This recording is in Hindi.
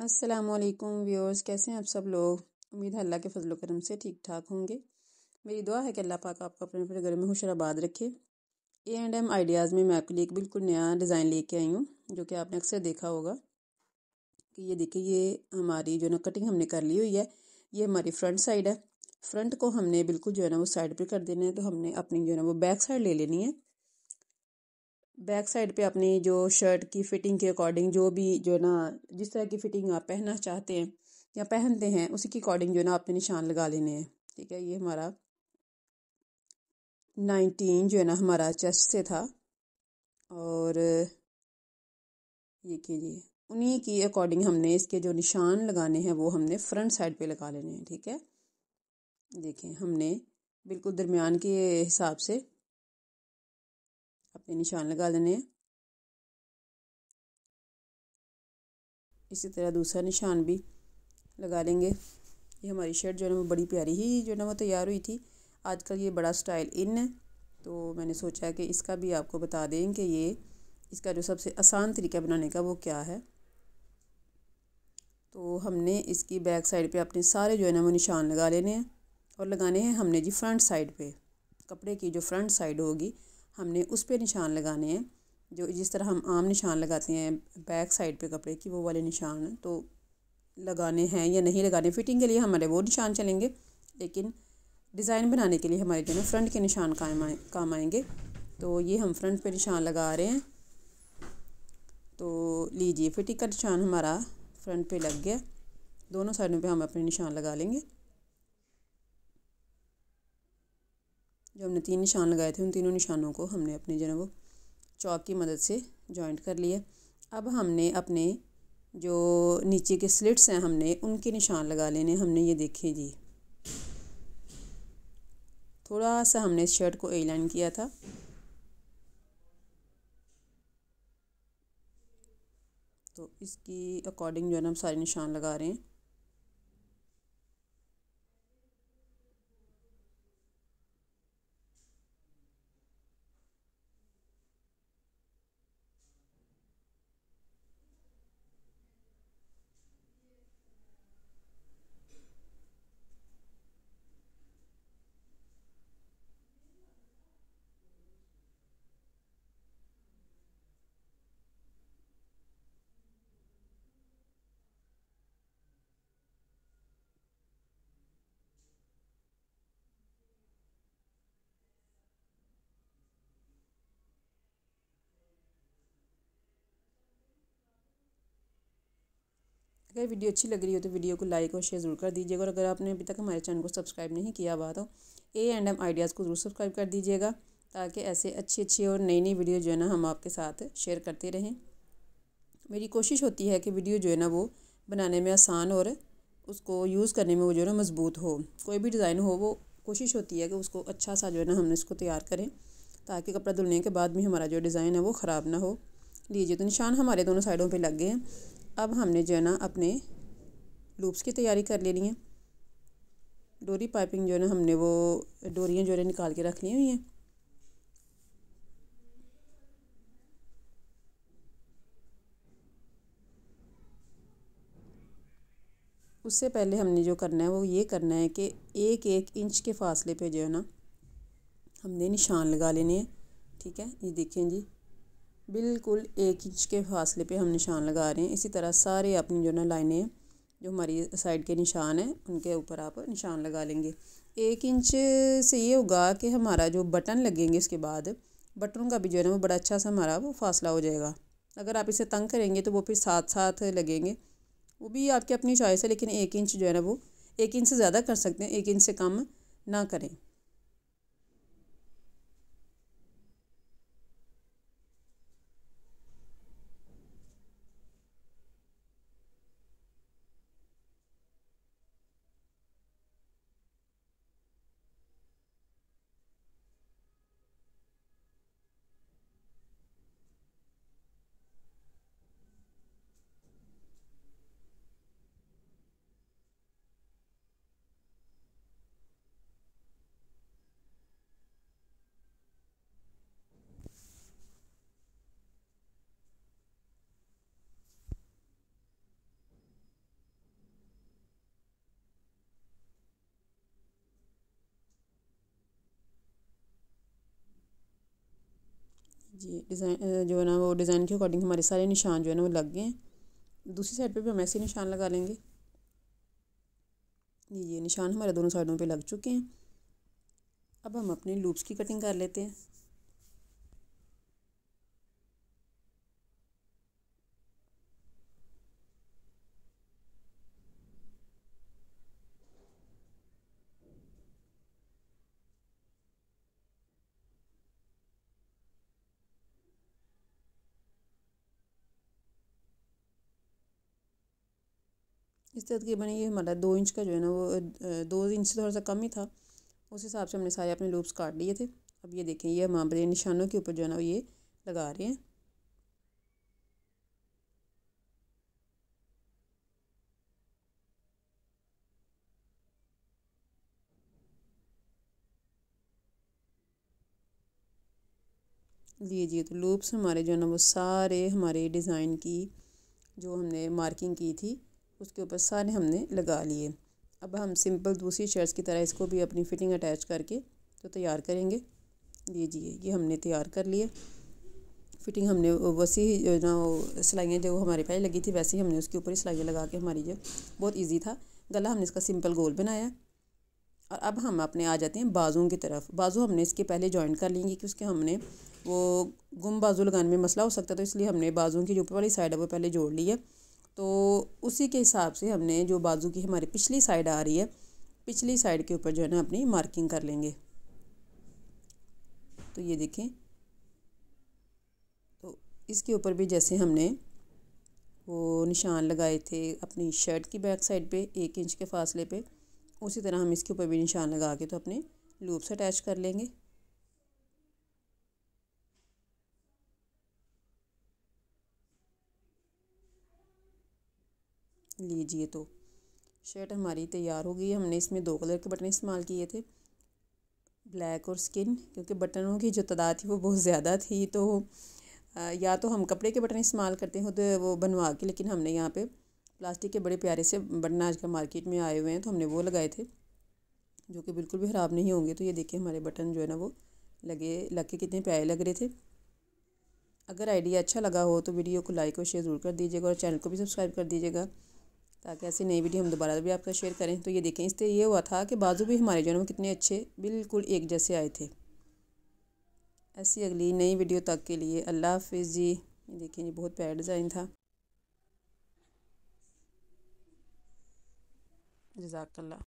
अस्सलाम वालेकुम व्यूअर्स कैसे हैं आप सब लोग उम्मीद है अल्लाह के फजल करम से ठीक ठाक होंगे मेरी दुआ है कि अल्लाह पाक आपको अपने अपने घर में खुशराबाद रखे ए एंड एम आइडियाज़ में मैं आपके लिए एक बिल्कुल नया डिज़ाइन लेके आई हूँ जो कि आपने अक्सर देखा होगा कि ये देखिए ये हमारी जो ना कटिंग हमने कर ली हुई है ये हमारी फ्रंट साइड है फ्रंट को हमने बिल्कुल जो है ना वो साइड पर कर देना है तो हमने अपनी जो है ना वो बैक साइड ले लेनी है बैक साइड पे अपनी जो शर्ट की फ़िटिंग के अकॉर्डिंग जो भी जो है ना जिस तरह की फ़िटिंग आप पहनना चाहते हैं या पहनते हैं उसी के अकॉर्डिंग जो है ना आपने निशान लगा लेने हैं ठीक है ये हमारा नाइनटीन जो है ना हमारा चेस्ट से था और ये कीजिए उन्हीं की अकॉर्डिंग हमने इसके जो निशान लगाने हैं वो हमने फ्रंट साइड पे लगा लेने हैं ठीक है देखिए हमने बिल्कुल दरमियान के हिसाब से अपने निशान लगा लेने हैं इसी तरह दूसरा निशान भी लगा लेंगे ये हमारी शर्ट जो है ना वो बड़ी प्यारी ही जो है ना वो तैयार हुई थी आजकल ये बड़ा स्टाइल इन है तो मैंने सोचा कि इसका भी आपको बता दें कि ये इसका जो सबसे आसान तरीका बनाने का वो क्या है तो हमने इसकी बैक साइड पे अपने सारे जो है ना वो निशान लगा लेने हैं और लगाने हैं हमने जी फ्रंट साइड पे कपड़े की जो फ्रंट साइड होगी हमने उस पर निशान लगाने हैं जो जिस तरह हम आम निशान लगाते हैं बैक साइड पे कपड़े की वो वाले निशान तो लगाने हैं या नहीं लगाने फिटिंग के लिए हमारे वो निशान चलेंगे लेकिन डिज़ाइन बनाने के लिए हमारे जो है फ्रंट के निशान काम आए काम आएंगे तो ये हम फ्रंट पे निशान लगा रहे हैं तो लीजिए फिटिंग का निशान हमारा फ्रंट पे लग गया दोनों साइडों पे हम अपने निशान लगा लेंगे जो हमने तीन निशान लगाए थे उन तीनों निशानों को हमने अपने जो है वो चौक की मदद से जॉइंट कर लिया अब हमने अपने जो नीचे के स्लिट्स हैं हमने उनके निशान लगा लेने हमने ये देखे जी थोड़ा सा हमने इस शर्ट को ए लाइन किया था तो इसकी अकॉर्डिंग जो है ना हम सारे निशान लगा रहे हैं अगर वीडियो अच्छी लग रही हो तो वीडियो को लाइक और शेयर ज़रूर कर दीजिएगा और अगर आपने अभी तक हमारे चैनल को सब्सक्राइब नहीं किया हुआ तो ए एंड एम आइडियाज़ को ज़रूर सब्सक्राइब कर दीजिएगा ताकि ऐसे अच्छी अच्छी और नई नई वीडियो जो है ना हम आपके साथ शेयर करते रहें मेरी कोशिश होती है कि वीडियो जो है ना वो बनाने में आसान और उसको यूज़ करने में वो जो है ना मज़बूत हो कोई भी डिज़ाइन हो वो कोशिश होती है कि उसको अच्छा सा जो है ना हमने उसको तैयार करें ताकि कपड़ा धुलने के बाद भी हमारा जो डिज़ाइन है वो ख़राब ना हो लीजिए तो निशान हमारे दोनों साइडों पर लग गए हैं अब हमने जो है ना अपने लूप्स की तैयारी कर लेनी है डोरी पाइपिंग जो है ना हमने वो डोरियाँ जो है निकाल के रख ली हुई हैं उससे पहले हमने जो करना है वो ये करना है कि एक एक इंच के फासले पे जो है ना हमने निशान लगा लेने हैं ठीक है ये देखें जी बिल्कुल एक इंच के फासले पे हम निशान लगा रहे हैं इसी तरह सारे अपनी जो ना लाइनें जो हमारी साइड के निशान हैं उनके ऊपर आप निशान लगा लेंगे एक इंच से ये होगा कि हमारा जो बटन लगेंगे इसके बाद बटनों का भी जो है ना वो बड़ा अच्छा सा हमारा वो फासला हो जाएगा अगर आप इसे तंग करेंगे तो वो फिर साथ साथ लगेंगे वो भी आपकी अपनी चॉइस है लेकिन एक इंच जो है ना वो एक इंच से ज़्यादा कर सकते हैं एक इंच से कम ना करें जी डिज़ाइन जो है ना वो डिज़ाइन के अकॉर्डिंग हमारे सारे निशान जो है ना वो लग गए हैं दूसरी साइड पे भी हम ऐसे निशान लगा लेंगे जी ये निशान हमारे दोनों साइडों पे लग चुके हैं अब हम अपने लूप्स की कटिंग कर लेते हैं इस तकरीबन ये हमारा मतलब दो इंच का जो है ना वो दो इंच से थोड़ा सा कम ही था उस हिसाब से हमने सारे अपने लूप्स काट लिए थे अब ये देखें ये हम अपने निशानों के ऊपर जो है ना ये लगा रहे हैं लीजिए तो लूप्स हमारे जो है ना वो सारे हमारे डिज़ाइन की जो हमने मार्किंग की थी उसके ऊपर सारे हमने लगा लिए अब हम सिंपल दूसरी शर्ट्स की तरह इसको भी अपनी फिटिंग अटैच करके तो तैयार करेंगे लीजिए ये हमने तैयार कर लिए फिटिंग हमने वैसी ना सिलाइयाँ जो हमारे पहले लगी थी वैसे ही हमने उसके ऊपर ही सिलाइयाँ लगा के हमारी जो बहुत ईजी था गला हमने इसका सिंपल गोल बनाया और अब हम अपने आ जाते हैं बाजुओं की तरफ बाजू हमने इसके पहले जॉइंट कर लेंगे कि उसके हमने वो गुम बाजू लगाने में मसला हो सकता है तो इसलिए हमने बाजुओं की जो ऊपर वाली साइड है वो पहले जोड़ ली है तो उसी के हिसाब से हमने जो बाजू की हमारी पिछली साइड आ रही है पिछली साइड के ऊपर जो है ना अपनी मार्किंग कर लेंगे तो ये देखें तो इसके ऊपर भी जैसे हमने वो निशान लगाए थे अपनी शर्ट की बैक साइड पे एक इंच के फासले पे उसी तरह हम इसके ऊपर भी निशान लगा के तो अपने लूप्स अटैच कर लेंगे लीजिए तो शर्ट हमारी तैयार हो गई हमने इसमें दो कलर के बटन इस्तेमाल किए थे ब्लैक और स्किन क्योंकि बटनों की जो तादाद थी वो बहुत ज़्यादा थी तो या तो हम कपड़े के बटन इस्तेमाल करते हैं तो वो बनवा के लेकिन हमने यहाँ पे प्लास्टिक के बड़े प्यारे से बटन आजकल मार्केट में आए हुए हैं तो हमने वो लगाए थे जो कि बिल्कुल भी ख़राब नहीं होंगे तो ये देखिए हमारे बटन जो है ना वो लगे लग के कितने प्यारे लग रहे थे अगर आइडिया अच्छा लगा हो तो वीडियो को लाइक और शेयर ज़रूर कर दीजिएगा और चैनल को भी सब्सक्राइब कर दीजिएगा ताकि ऐसी नई वीडियो हम दोबारा भी आपका शेयर करें तो ये देखें इससे ये हुआ था कि बाजू भी हमारे जो है कितने अच्छे बिल्कुल एक जैसे आए थे ऐसी अगली नई वीडियो तक के लिए अल्लाह हाफिज़ जी ये देखें ये बहुत प्यारा डिज़ाइन था जजाकल्ला